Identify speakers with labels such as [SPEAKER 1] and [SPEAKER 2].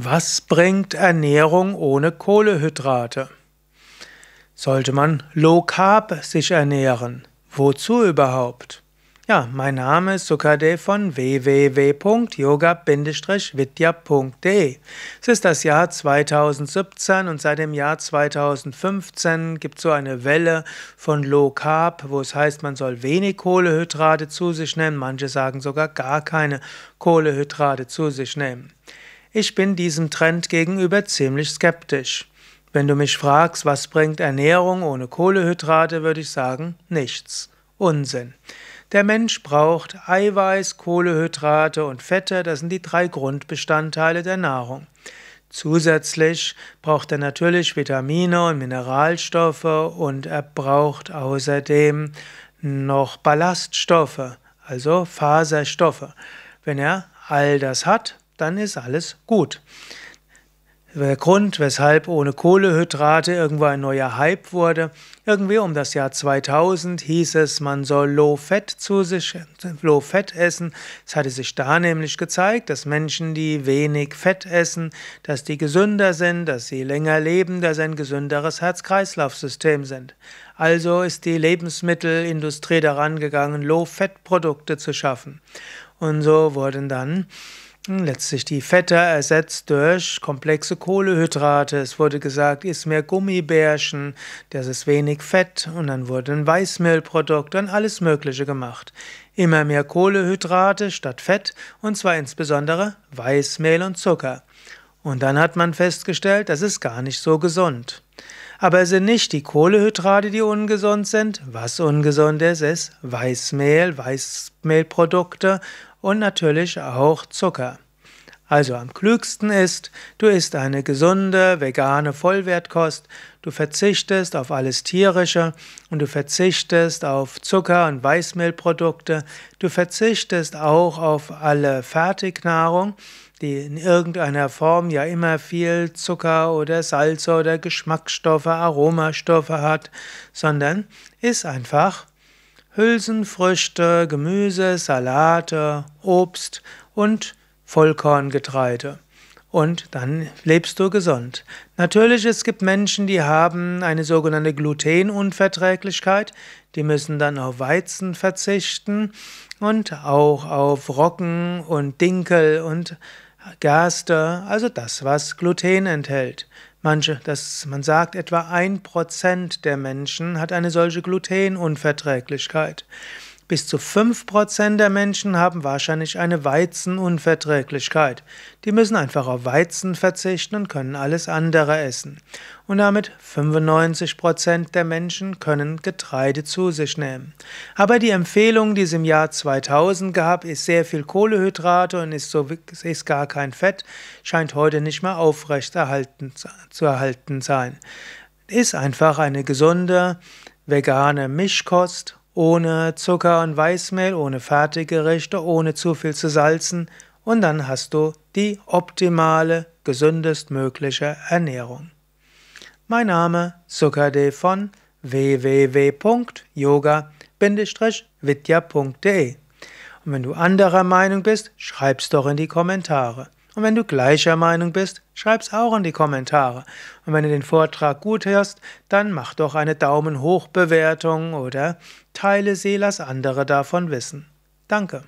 [SPEAKER 1] Was bringt Ernährung ohne Kohlehydrate? Sollte man low carb sich ernähren? Wozu überhaupt? Ja, mein Name ist Sukadev von www.yoga-vidya.de. Es ist das Jahr 2017 und seit dem Jahr 2015 gibt es so eine Welle von Low Carb, wo es heißt, man soll wenig Kohlehydrate zu sich nehmen. Manche sagen sogar gar keine Kohlehydrate zu sich nehmen. Ich bin diesem Trend gegenüber ziemlich skeptisch. Wenn du mich fragst, was bringt Ernährung ohne Kohlehydrate, würde ich sagen, nichts. Unsinn. Der Mensch braucht Eiweiß, Kohlehydrate und Fette, das sind die drei Grundbestandteile der Nahrung. Zusätzlich braucht er natürlich Vitamine und Mineralstoffe und er braucht außerdem noch Ballaststoffe, also Faserstoffe. Wenn er all das hat, dann ist alles gut. Der Grund, weshalb ohne Kohlehydrate irgendwo ein neuer Hype wurde, irgendwie um das Jahr 2000 hieß es, man soll Low Fat zu sich, Low Fat essen. Es hatte sich da nämlich gezeigt, dass Menschen, die wenig Fett essen, dass die gesünder sind, dass sie länger leben, dass sie ein gesünderes Herz-Kreislauf-System sind. Also ist die Lebensmittelindustrie daran gegangen, Low-Fett-Produkte zu schaffen. Und so wurden dann hm, letztlich die Fette ersetzt durch komplexe Kohlehydrate. Es wurde gesagt, ist mehr Gummibärchen, das ist wenig Fett und dann wurden Weißmehlprodukte und alles Mögliche gemacht. Immer mehr Kohlehydrate statt Fett und zwar insbesondere Weißmehl und Zucker. Und dann hat man festgestellt, das ist gar nicht so gesund. Aber es sind nicht die Kohlehydrate, die ungesund sind. Was ungesund ist, ist Weißmehl, Weißmehlprodukte und natürlich auch Zucker. Also am klügsten ist, du isst eine gesunde, vegane Vollwertkost, du verzichtest auf alles Tierische und du verzichtest auf Zucker und Weißmehlprodukte, du verzichtest auch auf alle Fertignahrung, die in irgendeiner Form ja immer viel Zucker oder Salze oder Geschmacksstoffe, Aromastoffe hat, sondern isst einfach Hülsenfrüchte, Gemüse, Salate, Obst und Vollkorngetreide. Und dann lebst du gesund. Natürlich, es gibt Menschen, die haben eine sogenannte Glutenunverträglichkeit. Die müssen dann auf Weizen verzichten und auch auf Roggen und Dinkel und Gerste, also das, was Gluten enthält. Manche, dass man sagt, etwa ein Prozent der Menschen hat eine solche Glutenunverträglichkeit. Bis zu 5% der Menschen haben wahrscheinlich eine Weizenunverträglichkeit. Die müssen einfach auf Weizen verzichten und können alles andere essen. Und damit 95% der Menschen können Getreide zu sich nehmen. Aber die Empfehlung, die es im Jahr 2000 gab, ist sehr viel Kohlehydrate und ist, so, ist gar kein Fett, scheint heute nicht mehr aufrecht erhalten, zu erhalten sein. Ist einfach eine gesunde, vegane Mischkost ohne Zucker und Weißmehl, ohne Fertiggerichte, ohne zu viel zu salzen und dann hast du die optimale, gesündestmögliche Ernährung. Mein Name Sukade von www.yoga-vidya.de und wenn du anderer Meinung bist, schreib's doch in die Kommentare. Und wenn du gleicher Meinung bist, schreib's auch in die Kommentare. Und wenn du den Vortrag gut hörst, dann mach doch eine Daumen hoch Bewertung oder teile sie, lass andere davon wissen. Danke.